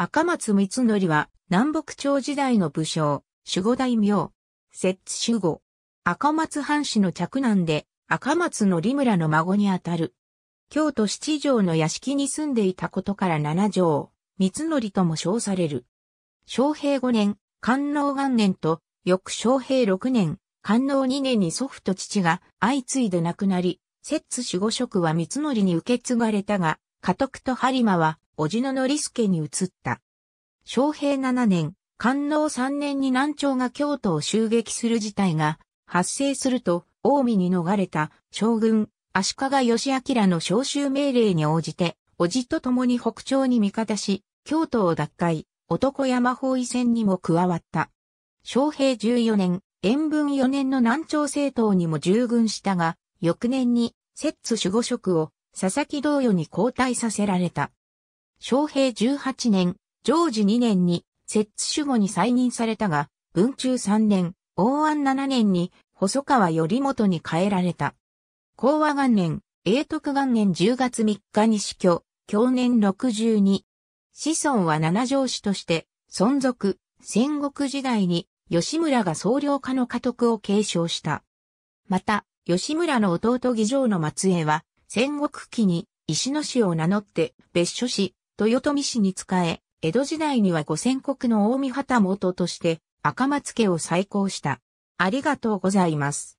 赤松光則は南北朝時代の武将、守護大名、摂津守護。赤松藩士の嫡男で、赤松の利村の孫にあたる。京都七条の屋敷に住んでいたことから七条、光則とも称される。昭平五年、官能元年と、翌昭平六年、官能二年に祖父と父が相次いで亡くなり、摂津守護職は光則に受け継がれたが、家督と播磨は叔父の則助に移った。昌平7年、官能3年に南朝が京都を襲撃する事態が発生すると、近江に逃れた将軍、足利義明の召集命令に応じて、叔父と共に北朝に味方し、京都を奪回、男山包囲戦にも加わった。昌平14年、延文4年の南朝政党にも従軍したが、翌年に摂津守護職を佐々木同様に交代させられた。昭平18年、常時2年に、摂津守護に再任されたが、文中3年、応安7年に、細川頼元に変えられた。講和元年、永徳元年10月3日に死去、去年62。子孫は七条氏として、存続、戦国時代に、吉村が総領家の家督を継承した。また、吉村の弟義城の末裔は、戦国期に、石野氏を名乗って、別所氏、豊臣氏に仕え、江戸時代には五千国の大見旗元として赤松家を再興した。ありがとうございます。